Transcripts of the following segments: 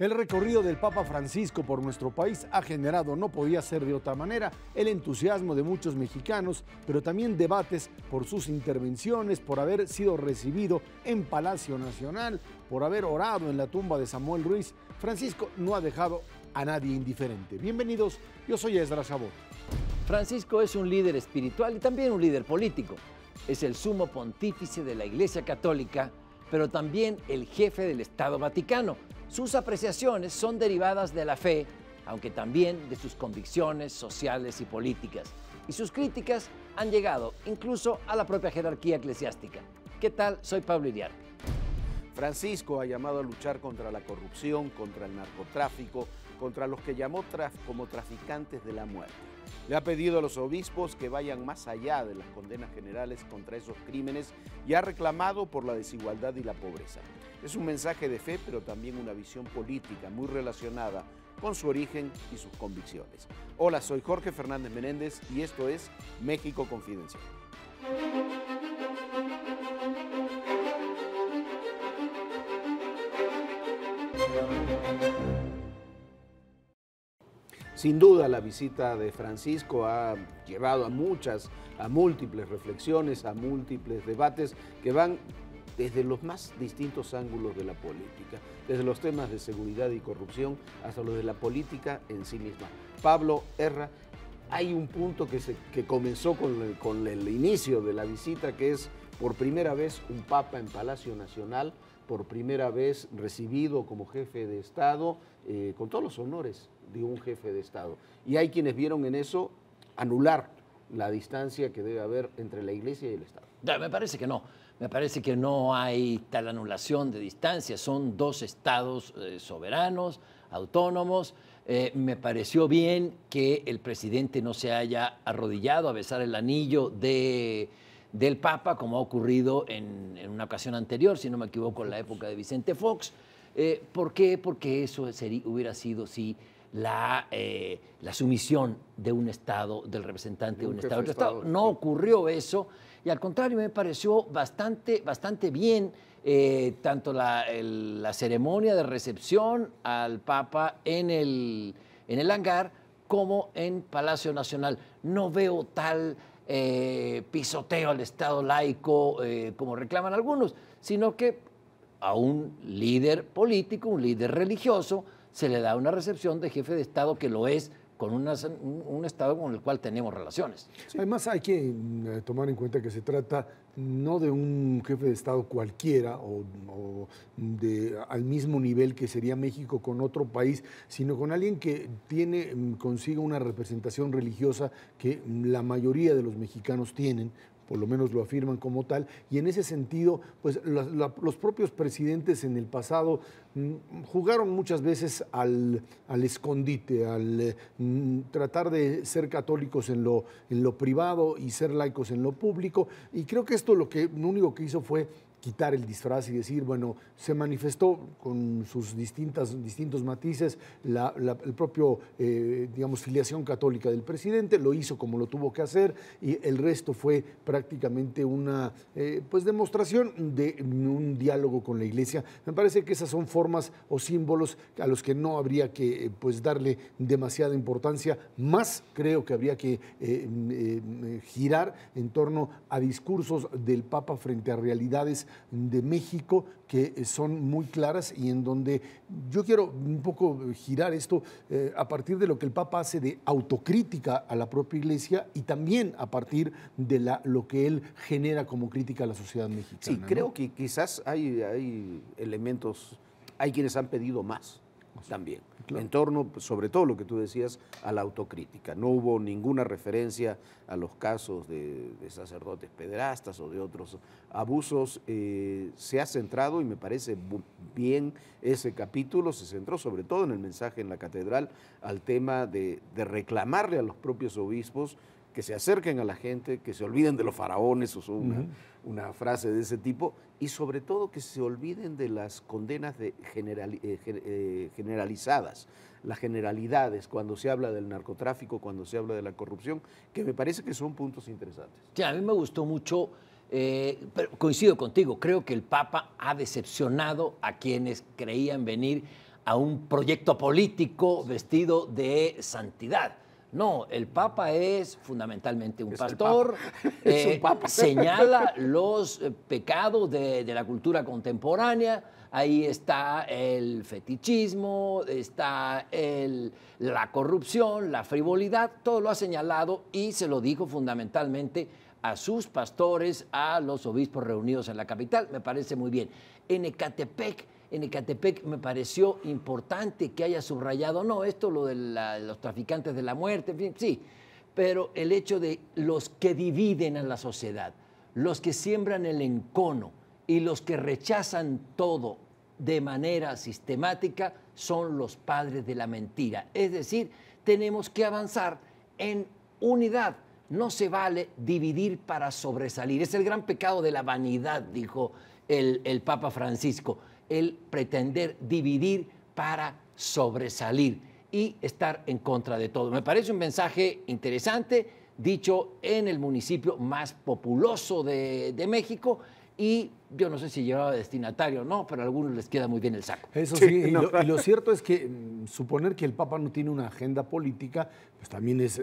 El recorrido del Papa Francisco por nuestro país ha generado, no podía ser de otra manera, el entusiasmo de muchos mexicanos, pero también debates por sus intervenciones, por haber sido recibido en Palacio Nacional, por haber orado en la tumba de Samuel Ruiz. Francisco no ha dejado a nadie indiferente. Bienvenidos, yo soy Ezra Sabot. Francisco es un líder espiritual y también un líder político. Es el sumo pontífice de la Iglesia Católica, pero también el jefe del Estado Vaticano sus apreciaciones son derivadas de la fe, aunque también de sus convicciones sociales y políticas. Y sus críticas han llegado incluso a la propia jerarquía eclesiástica. ¿Qué tal? Soy Pablo Iriarte. Francisco ha llamado a luchar contra la corrupción, contra el narcotráfico, contra los que llamó como traficantes de la muerte. Le ha pedido a los obispos que vayan más allá de las condenas generales contra esos crímenes y ha reclamado por la desigualdad y la pobreza. Es un mensaje de fe, pero también una visión política muy relacionada con su origen y sus convicciones. Hola, soy Jorge Fernández Menéndez y esto es México Confidencial. Sin duda la visita de Francisco ha llevado a muchas, a múltiples reflexiones, a múltiples debates que van desde los más distintos ángulos de la política, desde los temas de seguridad y corrupción hasta los de la política en sí misma. Pablo erra, hay un punto que, se, comenzó con el, inicio de la visita, que es por primera vez un papa en Palacio Nacional, por primera vez recibido como jefe de Estado, eh, con todos los honores de un jefe de Estado. Y hay quienes vieron en eso anular la distancia que debe haber entre la Iglesia y el Estado. me parece que no. Me parece que no hay tal anulación de distancia. Son dos estados eh, soberanos, autónomos. Eh, me pareció bien que el presidente no se haya arrodillado a besar el anillo de, del Papa, como ha ocurrido en, una ocasión anterior, si no me equivoco, en la época de Vicente Fox. Eh, ¿Por qué? Porque eso hubiera sido, sí. Eh, la, sumisión de un Estado, del representante de un, Estado. No ocurrió eso y al contrario me pareció bastante, bastante bien eh, tanto la, ceremonia de recepción al Papa en el, hangar como en Palacio Nacional. No veo tal eh, pisoteo al Estado laico como reclaman algunos, sino que a un líder político, un líder religioso, se le da una recepción de jefe de Estado que lo es con un, Estado con el cual tenemos relaciones. Además, hay que eh, tomar en cuenta que se trata no de un jefe de Estado cualquiera o, de, al mismo nivel que sería México con otro país, sino con alguien que tiene mm, consigo una representación religiosa que mm, la mayoría de los mexicanos tienen, por lo menos lo afirman como tal, y en ese sentido, pues los propios presidentes en el pasado mm, jugaron muchas veces al, al escondite, al eh, mm, tratar de ser católicos en lo, en lo privado y ser laicos en lo público, y creo que esto lo, que, lo único que hizo fue quitar el disfraz y decir, bueno, se manifestó con sus distintas, distintos matices la, el propio, eh, digamos, filiación católica del presidente, lo hizo como lo tuvo que hacer y el resto fue prácticamente una, eh, pues, demostración de un diálogo con la iglesia. Me parece que esas son formas o símbolos a los que no habría que, eh, pues, darle demasiada importancia, más creo que habría que girar en torno a discursos del Papa frente a realidades de México que eh, son muy claras y en donde yo quiero un poco girar esto eh, a partir de lo que el Papa hace de autocrítica a la propia Iglesia y también a partir de lo que él genera como crítica a la sociedad mexicana. Sí, creo que quizás hay elementos, hay quienes han pedido más también. En torno, pues, sobre todo lo que tú decías, a la autocrítica. No hubo ninguna referencia a los casos de, sacerdotes pederastas o de otros abusos. Eh, se ha centrado, y me parece bien ese capítulo, se centró sobre todo en el mensaje en la catedral al tema de reclamarle a los propios obispos que se acerquen a la gente, que se olviden de los faraones, o una, una, frase de ese tipo, y sobre todo que se olviden de las condenas eh, eh, generalizadas, las generalidades cuando se habla del narcotráfico, cuando se habla de la corrupción, que me parece que son puntos interesantes. a mí me gustó mucho, eh, coincido contigo, creo que el Papa ha decepcionado a quienes creían venir a un proyecto político vestido de santidad no, el Papa es fundamentalmente un pastor, eh, un papa. señala los eh, pecados de, la cultura contemporánea, ahí está el fetichismo, está la corrupción, la frivolidad, todo lo ha señalado y se lo dijo fundamentalmente a sus pastores, a los obispos reunidos en la capital. Me parece muy bien. En Ecatepec, en Ecatepec me pareció importante que haya subrayado, no, esto lo de los traficantes de la muerte, sí, pero el hecho de los que dividen a la sociedad, los que siembran el encono y los que rechazan todo de manera sistemática son los padres de la mentira. Es decir, tenemos que avanzar en unidad no se vale dividir para sobresalir. Es el gran pecado de la vanidad, dijo el, Papa Francisco, el pretender dividir para sobresalir y estar en contra de todo. Me parece un mensaje interesante, dicho en el municipio más populoso de, México y yo no sé si llevaba destinatario o no, pero a algunos les queda muy bien el saco. Eso sí, y, lo, cierto es que suponer que el Papa no tiene una agenda política, pues también es,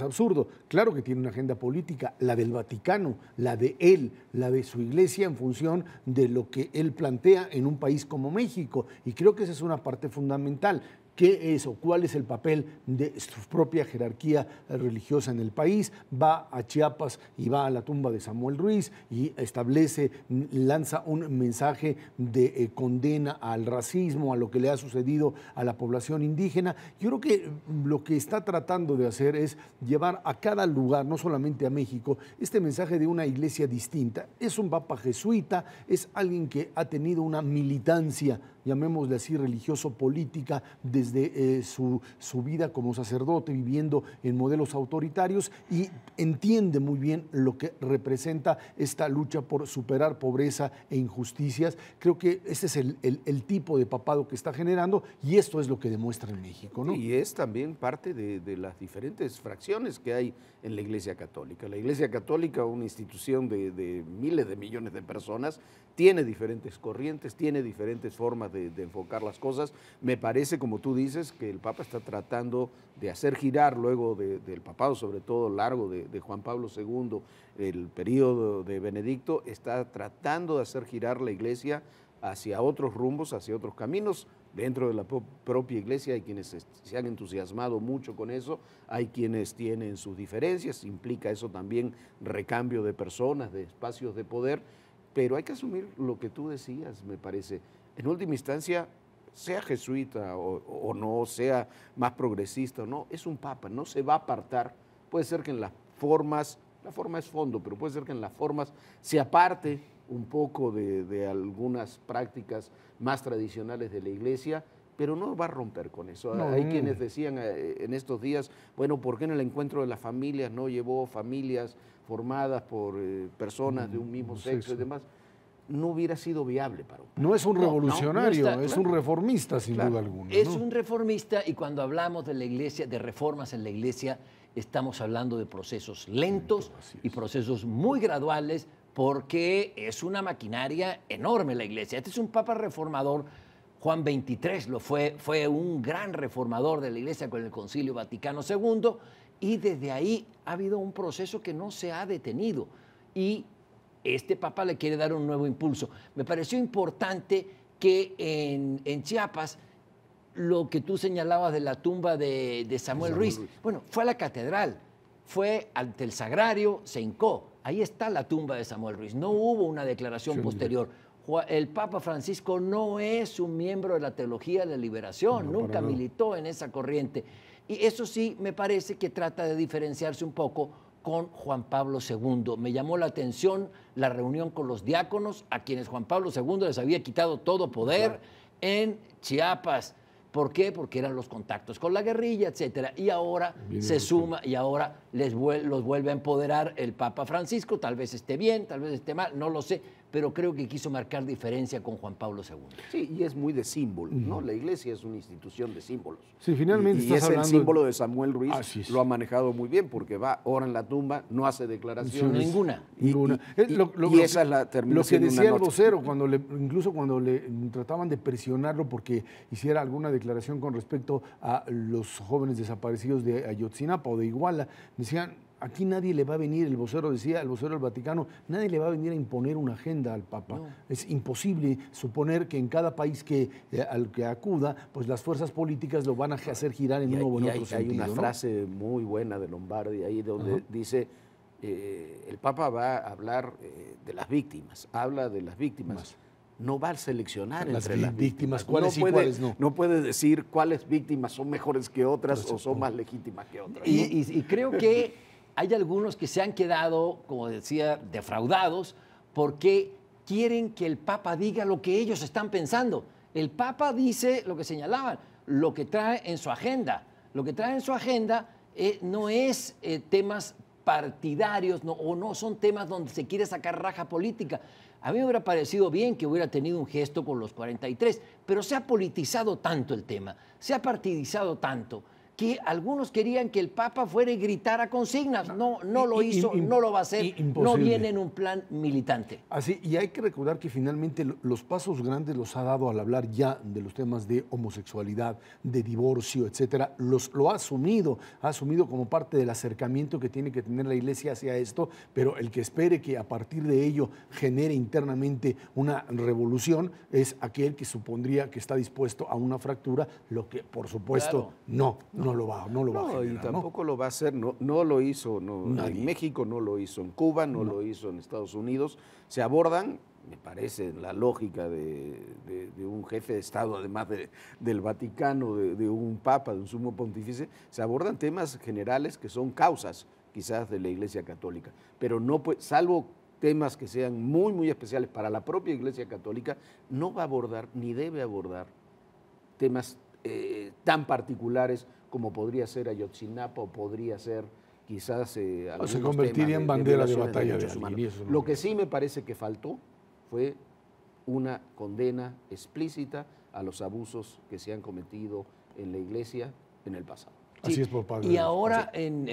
absurdo. Claro que tiene una agenda política, la del Vaticano, la de él, la de su iglesia en función de lo que él plantea en un país como México. Y creo que esa es una parte fundamental qué es o cuál es el papel de su propia jerarquía religiosa en el país, va a Chiapas y va a la tumba de Samuel Ruiz y establece, lanza un mensaje de eh, condena al racismo, a lo que le ha sucedido a la población indígena. Yo creo que lo que está tratando de hacer es llevar a cada lugar, no solamente a México, este mensaje de una iglesia distinta. Es un papa jesuita, es alguien que ha tenido una militancia llamémosle así, religioso-política, desde eh, su, vida como sacerdote, viviendo en modelos autoritarios y entiende muy bien lo que representa esta lucha por superar pobreza e injusticias. Creo que este es el, tipo de papado que está generando y esto es lo que demuestra en México. ¿no? Y es también parte de, las diferentes fracciones que hay en la Iglesia Católica. La Iglesia Católica, una institución de, de miles de millones de personas, tiene diferentes corrientes, tiene diferentes formas de, enfocar las cosas. Me parece, como tú dices, que el Papa está tratando de hacer girar luego del papado, sobre todo largo de, Juan Pablo II, el periodo de Benedicto, está tratando de hacer girar la iglesia hacia otros rumbos, hacia otros caminos. Dentro de la propia iglesia hay quienes se han entusiasmado mucho con eso, hay quienes tienen sus diferencias, implica eso también recambio de personas, de espacios de poder, pero hay que asumir lo que tú decías, me parece en última instancia, sea jesuita o, no, sea más progresista o no, es un papa, no se va a apartar. Puede ser que en las formas, la forma es fondo, pero puede ser que en las formas se aparte un poco de, algunas prácticas más tradicionales de la iglesia, pero no va a romper con eso. Hay quienes decían eh, en estos días, bueno, ¿por qué en el encuentro de las familias no llevó familias formadas por eh, personas mm, de un mismo sexo y demás? no hubiera sido viable para No es un revolucionario, es un reformista sin duda alguna. Es un reformista y cuando hablamos de la iglesia, de reformas en la iglesia, estamos hablando de procesos lentos y procesos muy graduales porque es una maquinaria enorme la iglesia. Este es un papa reformador. Juan XXIII lo fue, fue un gran reformador de la iglesia con el Concilio Vaticano II y desde ahí ha habido un proceso que no se ha detenido y este Papa le quiere dar un nuevo impulso. Me pareció importante que en, Chiapas lo que tú señalabas de la tumba de, Samuel, Ruiz. bueno, fue a la catedral, fue ante el sagrario, se hincó. Ahí está la tumba de Samuel Ruiz. No hubo una declaración posterior. El Papa Francisco no es un miembro de la teología de la liberación, nunca militó en esa corriente. Y eso sí me parece que trata de diferenciarse un poco con Juan Pablo II. Me llamó la atención la reunión con los diáconos, a quienes Juan Pablo II les había quitado todo poder en Chiapas. ¿Por qué? Porque eran los contactos con la guerrilla, etcétera. Y ahora se suma, y ahora les los vuelve a empoderar el Papa Francisco, tal vez esté bien, tal vez esté mal, no lo sé, pero creo que quiso marcar diferencia con Juan Pablo II. Sí, y es muy de símbolo, ¿no? La iglesia es una institución de símbolos. Sí, finalmente. Y, y es el símbolo de Samuel Ruiz, lo ha manejado muy bien, porque va, ora en la tumba, no hace declaraciones. ninguna. ninguna. Y, esa es la terminación. Lo que decía el vocero, cuando incluso cuando le trataban de presionarlo porque hiciera alguna declaración con respecto a los jóvenes desaparecidos de Ayotzinapa o de Iguala, Decían, aquí nadie le va a venir, el vocero decía, el vocero del Vaticano, nadie le va a venir a imponer una agenda al Papa. Es imposible suponer que en cada país que, eh, al que acuda, pues las fuerzas políticas lo van a hacer girar en uno o en otro hay, Hay una frase muy buena de Lombardi ahí donde dice, eh, el Papa va a hablar eh, de las víctimas, habla de las víctimas no va a seleccionar entre las víctimas, cuáles no puede, no. No puede decir cuáles víctimas son mejores que otras o son más legítimas que otras. y, creo que hay algunos que se han quedado, como decía, defraudados porque quieren que el Papa diga lo que ellos están pensando. El Papa dice lo que señalaban, lo que trae en su agenda. Lo que trae en su agenda eh, no es eh, temas partidarios no, o no son temas donde se quiere sacar raja política. A mí me hubiera parecido bien que hubiera tenido un gesto con los 43, pero se ha politizado tanto el tema, se ha partidizado tanto que algunos querían que el Papa fuera y gritara consignas. No, no lo hizo, no lo va a hacer, no viene en un plan militante. Así, y hay que recordar que finalmente los pasos grandes los ha dado al hablar ya de los temas de homosexualidad, de divorcio, etcétera. Los, lo ha asumido, ha asumido como parte del acercamiento que tiene que tener la Iglesia hacia esto, pero el que espere que a partir de ello genere internamente una revolución es aquel que supondría que está dispuesto a una fractura, lo que por supuesto no no lo va, no lo va a Y tampoco lo va a hacer, no, no lo hizo, en México no lo hizo, en Cuba no, lo hizo, en Estados Unidos. Se abordan, me parece la lógica de, un jefe de Estado, además del Vaticano, de, un Papa, de un sumo pontífice, se abordan temas generales que son causas quizás de la Iglesia Católica, pero no salvo temas que sean muy, muy especiales para la propia Iglesia Católica, no va a abordar ni debe abordar temas eh, tan particulares como podría ser Ayotzinapa o podría ser quizás... Eh, o se convertiría en bandera de, batalla de, Lo que sí me parece que faltó fue una condena explícita a los abusos que se han cometido en la iglesia en el pasado. Así es por Y ahora, en,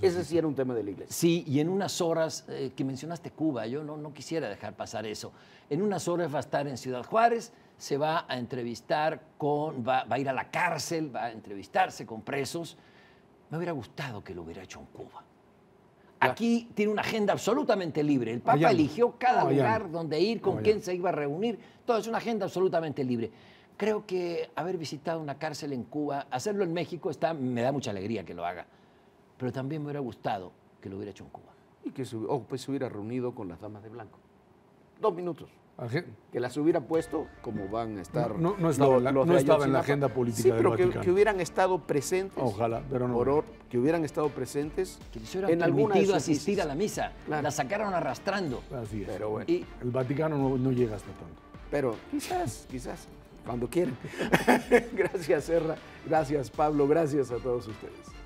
ese, sí era un tema de la iglesia. Sí, y en unas horas eh, que mencionaste Cuba, yo no, no quisiera dejar pasar eso. En unas horas va a estar en Ciudad Juárez, se va a entrevistar con, va, a ir a la cárcel, va a entrevistarse con presos. Me hubiera gustado que lo hubiera hecho en Cuba. Aquí tiene una agenda absolutamente libre. El Papa eligió cada lugar donde ir, con quién se iba a reunir. Todo es una agenda absolutamente libre. Creo que haber visitado una cárcel en Cuba, hacerlo en México, está, me da mucha alegría que lo haga. Pero también me hubiera gustado que lo hubiera hecho en Cuba. Y que pues, se hubiera reunido con las damas de blanco. Dos minutos que las hubiera puesto como van a estar. No, no estaba, en la agenda política. Sí, pero Que, que, hubieran estado presentes. Ojalá, pero no. que hubieran estado presentes. Que les hubieran permitido asistir a la misa. La sacaron arrastrando. Así es. El Vaticano no, no llega hasta tanto. Pero quizás, quizás, cuando quieran. gracias, Serra. Gracias, Pablo. Gracias a todos ustedes.